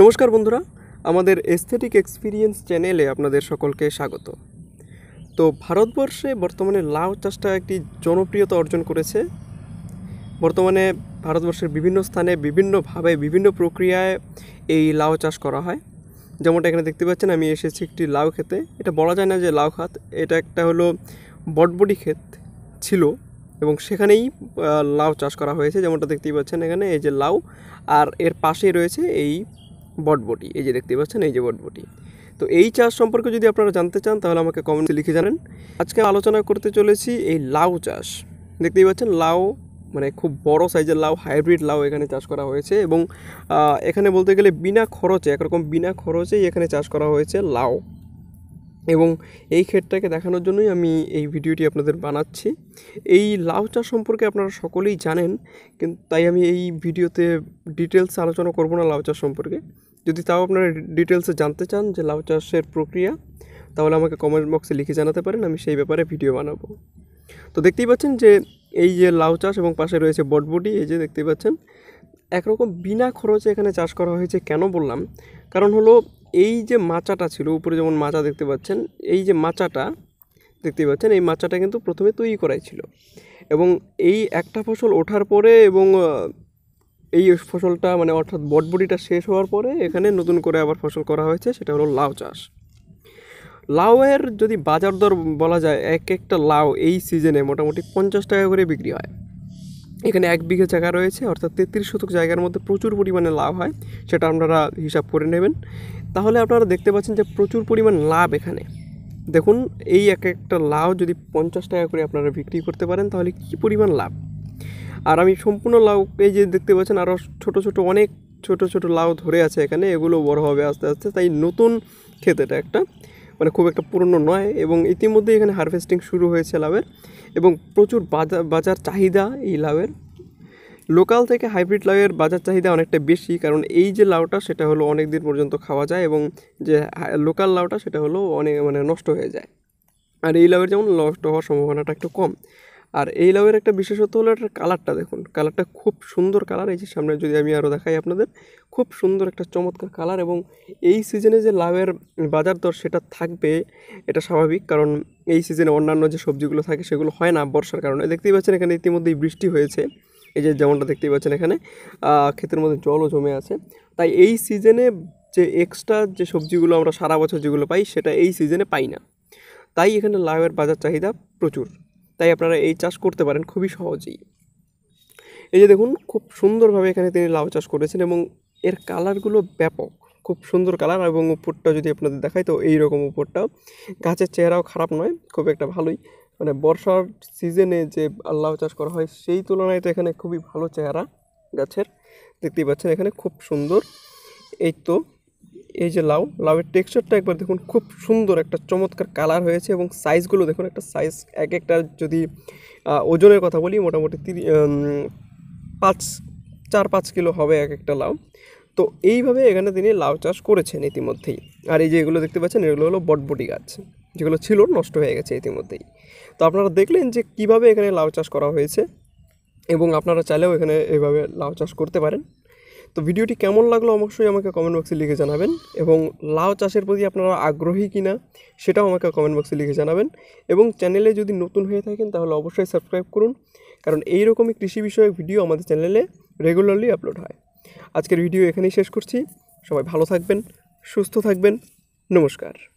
নমস্কার বন্ধুরা আমাদের এস্থেটিক এক্সপিরিয়েন্স চ্যানেলে আপনাদের সকলকে স্বাগত তো ভারতবর্ষে বর্তমানে লাউ চাষটা একটি জনপ্রিয়তা অর্জন করেছে বর্তমানে ভারতবর্ষের বিভিন্ন স্থানে বিভিন্নভাবে বিভিন্ন প্রক্রিয়ায় এই লাউ চাষ করা হয় যেমনটা এখানে দেখতে পাচ্ছেন আমি এসেছি একটি লাউ খেতে এটা বলা যায় না যে লাউ খাত এটা একটা হলো বটবডি ক্ষেত ছিল এবং সেখানেই লাউ চাষ করা হয়েছে যেমনটা দেখতেই পাচ্ছেন এখানে এই যে লাউ আর এর পাশেই রয়েছে এই বটবটি এই যে দেখতে পাচ্ছেন এই যে বটবটি তো এই চাষ সম্পর্কে যদি আপনারা জানতে চান তাহলে আমাকে কমেন্টে লিখে জানেন আজকে আলোচনা করতে চলেছি এই লাউ চাষ দেখতেই পাচ্ছেন লাউ মানে খুব বড় সাইজের লাউ হাইব্রিড লাউ এখানে চাষ করা হয়েছে এবং এখানে বলতে গেলে বিনা খরচে একরকম বিনা খরচেই এখানে চাষ করা হয়েছে লাউ এবং এই ক্ষেতটাকে দেখানোর জন্যই আমি এই ভিডিওটি আপনাদের বানাচ্ছি এই লাউ চাষ সম্পর্কে আপনারা সকলেই জানেন কিন্তু তাই আমি এই ভিডিওতে ডিটেলস আলোচনা করব না লাউ চাষ সম্পর্কে যদি তাও আপনারা ডিটেলসে জানতে চান যে লাউ চাষের প্রক্রিয়া তাহলে আমাকে কমেন্ট বক্সে লিখে জানাতে পারেন আমি সেই ব্যাপারে ভিডিও বানাবো তো দেখতেই পাচ্ছেন যে এই যে লাউ চাষ এবং পাশে রয়েছে বটবটি এই যে দেখতেই পাচ্ছেন একরকম বিনা খরচে এখানে চাষ করা হয়েছে কেন বললাম কারণ হলো এই যে মাচাটা ছিল উপরে যেমন মাচা দেখতে পাচ্ছেন এই যে মাচাটা দেখতে পাচ্ছেন এই মাচাটা কিন্তু প্রথমে তৈরি করাই ছিল এবং এই একটা ফসল ওঠার পরে এবং এই ফসলটা মানে অর্থাৎ বটবটিটা শেষ হওয়ার পরে এখানে নতুন করে আবার ফসল করা হয়েছে সেটা হলো লাউ চাষ লাউয়ের যদি বাজার দর বলা যায় এক একটা লাউ এই সিজনে মোটামুটি পঞ্চাশ টাকা করে বিক্রি হয় এখানে এক বিঘে জায়গা রয়েছে অর্থাৎ তেত্রিশ শতক জায়গার মধ্যে প্রচুর পরিমাণে লাভ হয় সেটা আপনারা হিসাব করে নেবেন তাহলে আপনারা দেখতে পাচ্ছেন যে প্রচুর পরিমাণ লাভ এখানে দেখুন এই এক একটা লাউ যদি পঞ্চাশ টাকা করে আপনারা বিক্রি করতে পারেন তাহলে কী পরিমাণ লাভ আর আমি সম্পূর্ণ লাউ এই যে দেখতে পাচ্ছেন আরও ছোট ছোট অনেক ছোট ছোট লাউ ধরে আছে এখানে এগুলো বড় হবে আস্তে আস্তে তাই নতুন ক্ষেত এটা একটা মানে খুব একটা পুরনো নয় এবং ইতিমধ্যে এখানে হারভেস্টিং শুরু হয়েছে লাউয়ের এবং প্রচুর বাজার বাজার চাহিদা এই লাউয়ের লোকাল থেকে হাইব্রিড লাউয়ের বাজার চাহিদা অনেকটা বেশি কারণ এই যে লাউটা সেটা হলো অনেক দিন পর্যন্ত খাওয়া যায় এবং যে লোকাল লাউটা সেটা হলো অনেক মানে নষ্ট হয়ে যায় আর এই লাউয়ের যেমন নষ্ট হওয়ার সম্ভাবনাটা একটু কম আর এই লাউয়ের একটা বিশেষত্ব হলো এটার কালারটা দেখুন কালারটা খুব সুন্দর কালার এই যে সামনে যদি আমি আরও দেখাই আপনাদের খুব সুন্দর একটা চমৎকার কালার এবং এই সিজনে যে লাউয়ের বাজার দর সেটা থাকবে এটা স্বাভাবিক কারণ এই সিজনে অন্যান্য যে সবজিগুলো থাকে সেগুলো হয় না বর্ষার কারণে দেখতেই পাচ্ছেন এখানে ইতিমধ্যেই বৃষ্টি হয়েছে এই যে যেমনটা দেখতেই পাচ্ছেন এখানে ক্ষেতের মধ্যে জলও জমে আছে তাই এই সিজনে যে এক্সট্রা যে সবজিগুলো আমরা সারা বছর যেগুলো পাই সেটা এই সিজনে পাই না তাই এখানে লাউয়ের বাজার চাহিদা প্রচুর তাই আপনারা এই চাষ করতে পারেন খুবই সহজেই এই যে দেখুন খুব সুন্দরভাবে এখানে তিনি লাউ চাষ করেছেন এবং এর কালারগুলো ব্যাপক খুব সুন্দর কালার এবং উপরটা যদি আপনাদের দেখাই তো এই রকম উপরটা গাছের চেহারাও খারাপ নয় খুব একটা ভালোই মানে বর্ষার সিজনে যে লাউ চাষ করা হয় সেই তুলনায় তো এখানে খুবই ভালো চেহারা গাছের দেখতেই পাচ্ছেন এখানে খুব সুন্দর এই তো এই যে লাউ লাউয়ের টেক্সচারটা একবার দেখুন খুব সুন্দর একটা চমৎকার কালার হয়েছে এবং সাইজগুলো দেখুন একটা সাইজ এক একটা যদি ওজনের কথা বলি মোটামুটি তিরি পাঁচ চার পাঁচ কিলো হবে এক একটা লাউ তো এইভাবে এখানে তিনি লাউ চাষ করেছেন ইতিমধ্যেই আর এই যে এগুলো দেখতে পাচ্ছেন এগুলো হলো বটবটি গাছ যেগুলো ছিল নষ্ট হয়ে গেছে ইতিমধ্যেই তো আপনারা দেখলেন যে কিভাবে এখানে লাউ চাষ করা হয়েছে এবং আপনারা চাইলেও এখানে এভাবে লাউ চাষ করতে পারেন তো ভিডিওটি কেমন লাগলো অবশ্যই আমাকে কমেন্ট বক্সে লিখে জানাবেন এবং লাউ চাষের প্রতি আপনারা আগ্রহী কিনা সেটাও আমাকে কমেন্ট বক্সে লিখে জানাবেন এবং চ্যানেলে যদি নতুন হয়ে থাকেন তাহলে অবশ্যই সাবস্ক্রাইব করুন কারণ এই রকমই কৃষি বিষয়ক ভিডিও আমাদের চ্যানেলে রেগুলারলি আপলোড হয় আজকের ভিডিও এখানেই শেষ করছি সবাই ভালো থাকবেন সুস্থ থাকবেন নমস্কার